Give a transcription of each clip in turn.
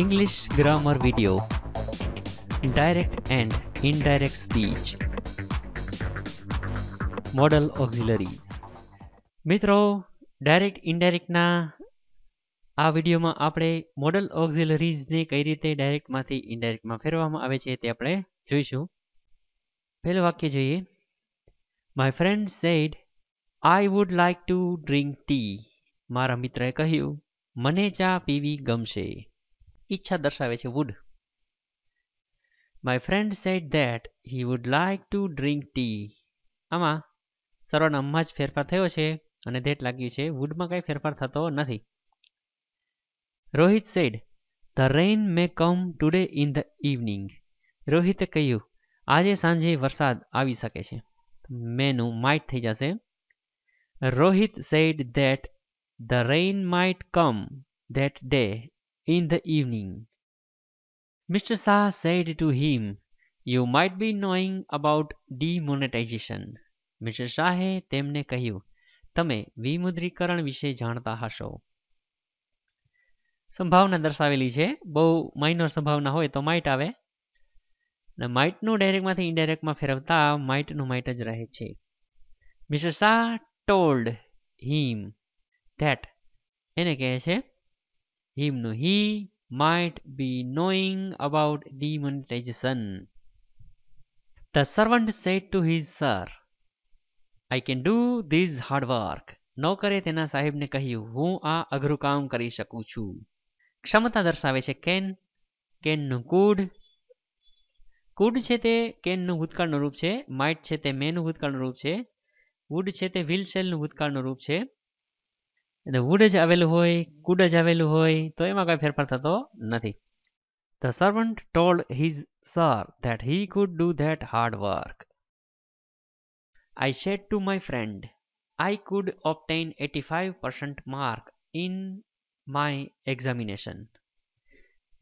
English grammar video Direct and indirect speech Model auxiliaries મિત્રો direct ઇનડાયરેક્ટના આ વિડીયોમાં આપણે મોડલ ઓક્ઝિલરીઝને કઈ રીતે ડાયરેક્ટમાંથી ઇનડાયરેક્ટમાં ફેરવામાં આવે છે તે આપણે જોઈશું પહેલું વાક્ય જોઈએ my friend said I would like to drink tea મારા મિત્રએ કહ્યું મને ચા પીવી ગમશે ઈચ્છા દર્શાવે છે would my friend said that he would like to drink tea આમાં સર્વનામમાં જ ફેરફાર થયો છે અને ધેટ લાગ્યું છે વુડમાં કાંઈ ફેરફાર થતો નથી Rohit said the rain may come today in the evening રોહિતે કહ્યું આજે સાંજે વરસાદ આવી શકે છે મેનું માઇટ થઈ જશે Rohit said that the rain might come that day in the evening. Mr. Shah said to him, You might be knowing about demonetization. Mister શાહે તેમને કહ્યું તમે વિમુદ્રીકરણ વિશે જાણતા હશો સંભાવના દર્શાવેલી છે બહુ માઇનોર સંભાવના હોય તો માઇટ આવે અને માઇટનું ડાયરેક્ટમાંથી ઇનડાયરેક્ટમાં ફેરવતા માઇટનું માઇટ જ રહે છે mister Shah told him that એને કહે છે him no he might be knowing about demonetization. The servant said to his sir, I can do this hard work. નોકરે તેના સાહેબને કહ્યું હું આ અઘરું કામ કરી શકું છું ક્ષમતા દર્શાવે છે કેન કેનનું કુડ કુડ છે તે કેનનું ભૂતકાળનું રૂપ છે માઇટ છે તે મેનું ભૂતકાળનું રૂપ છે વુડ છે તે વિલસેલનું ભૂતકાળનું રૂપ છે એટલે વુડ જ આવેલું હોય કુડ જ આવેલું હોય તો એમાં કોઈ ફેરફાર થતો નથી the servant told his sir that he could do that hard work I said to my friend I friend, I eighty obtain 85% mark in my examination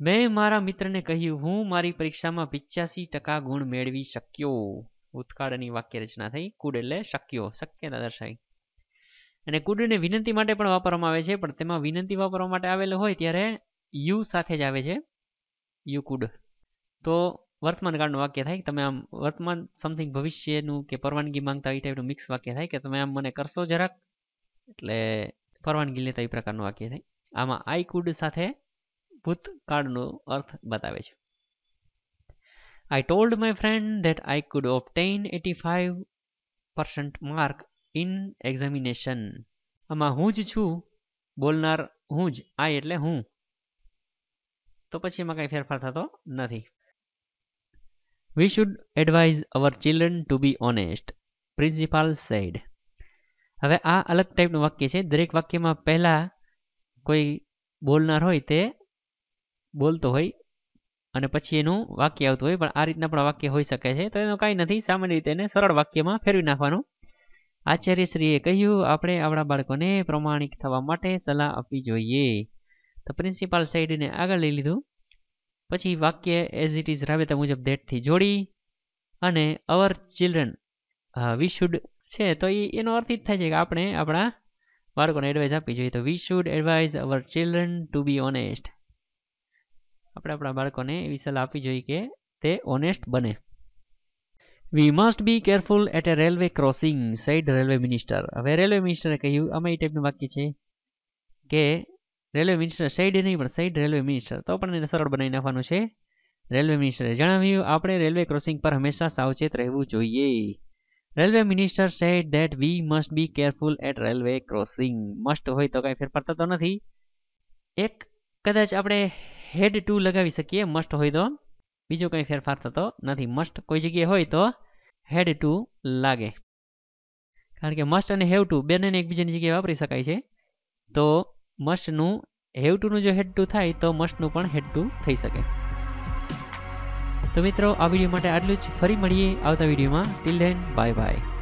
મેં મારા મિત્રને કહ્યું હું મારી પરીક્ષામાં પિચ્યાસી ટકા ગુણ મેળવી શક્યો ઉત્કાળની વાક્ય રચના થઈ કુડ એટલે શક્યો શક્યતા દર્શાવી અને કુડને વિનંતી માટે પણ વાપરવામાં આવે છે પણ તેમાં વિનંતી વાપરવા માટે આવેલો હોય ત્યારે યુ સાથે જ આવે છે યુ કુડ તો વર્તમાનકાળનું વાક્ય થાય તમે આમ વર્તમાન સમથિંગ ભવિષ્યનું કે પરવાનગી માંગતા એ ટાઈપનું મિક્સ વાક્ય થાય કે તમે આમ મને કરશો જરાક એટલે પરવાનગી લેતા એ પ્રકારનું વાક્ય થાય આમાં આઈ કુડ સાથે ભૂતકાળનો અર્થ બતાવે છે I told my friend that I could obtain eighty five percent mark in examination આમાં હું જ છું બોલનાર હું જ આ એટલે હું તો પછી એમાં કાંઈ ફેરફાર થતો નથી we should advise our children to be honest principal said હવે આ અલગ ટાઈપનું વાક્ય છે દરેક વાક્યમાં પહેલાં કોઈ બોલનાર હોય તે બોલતો હોય અને પછી એનું વાક્ય આવતું હોય પણ આ રીતના પણ વાક્ય હોઈ શકે છે તો એનું કાંઈ નથી સામાન્ય રીતે એને સરળ વાક્યમાં ફેરવી નાખવાનું આચાર્યશ્રીએ કહ્યું આપણે આપણા બાળકોને પ્રમાણિક થવા માટે સલાહ આપવી જોઈએ તો પ્રિન્સિપાલ સાઈડને આગળ લઈ લીધું પછી વાક્ય એઝ ઇટ ઇઝ રાબેતા મુજબ ડેટથી જોડી અને અવર ચિલ્ડ્રન વી શુડ છે તો એ એનો અર્થ જ થાય છે કે આપણે આપણા બાળકોને એડવાઇઝ આપવી જોઈએ તો we should advise our children to be honest આપણે આપણા બાળકોને એવી સલાહ આપવી જોઈએ કે તે ઓનેસ્ટ બને we must be careful at a railway crossing side railway minister હવે રેલવે મિનિસ્ટરે કહ્યું આમાં એ ટાઈપનું વાક્ય છે કે રેલવે મિનિસ્ટર સાઇડ નહીં પણ સાઈડ રેલવે મિનિસ્ટર તો પણ એને સરળ બનાવી નાખવાનું છે રેલવે મિનિસ્ટરે જણાવ્યું આપણે રેલવે ક્રોસિંગ પર હંમેશા સાવચેત રહેવું જોઈએ railway minister said that we must be careful at railway crossing must હોય તો કાંઈ ફેરફાર થતો નથી એક કદાચ આપણે હેડ ટુ લગાવી શકીએ મસ્ટ હોય તો બીજો કંઈ ફેરફાર થતો નથી મસ્ટ કોઈ જગ્યાએ હોય તો હેડ ટુ લાગે કારણ કે મસ્ટ અને હેવ ટુ બંનેને એકબીજાની જગ્યાએ વાપરી શકાય છે તો મસ્ટનું હેવ ટુનું જો હેડ ટુ થાય તો મસ્ટનું પણ હેડ ટુ થઈ શકે તો મિત્રો આ વિડીયો માટે આટલું જ ફરી મળીએ આવતા વિડીયોમાં ટિલ ધેન બાય બાય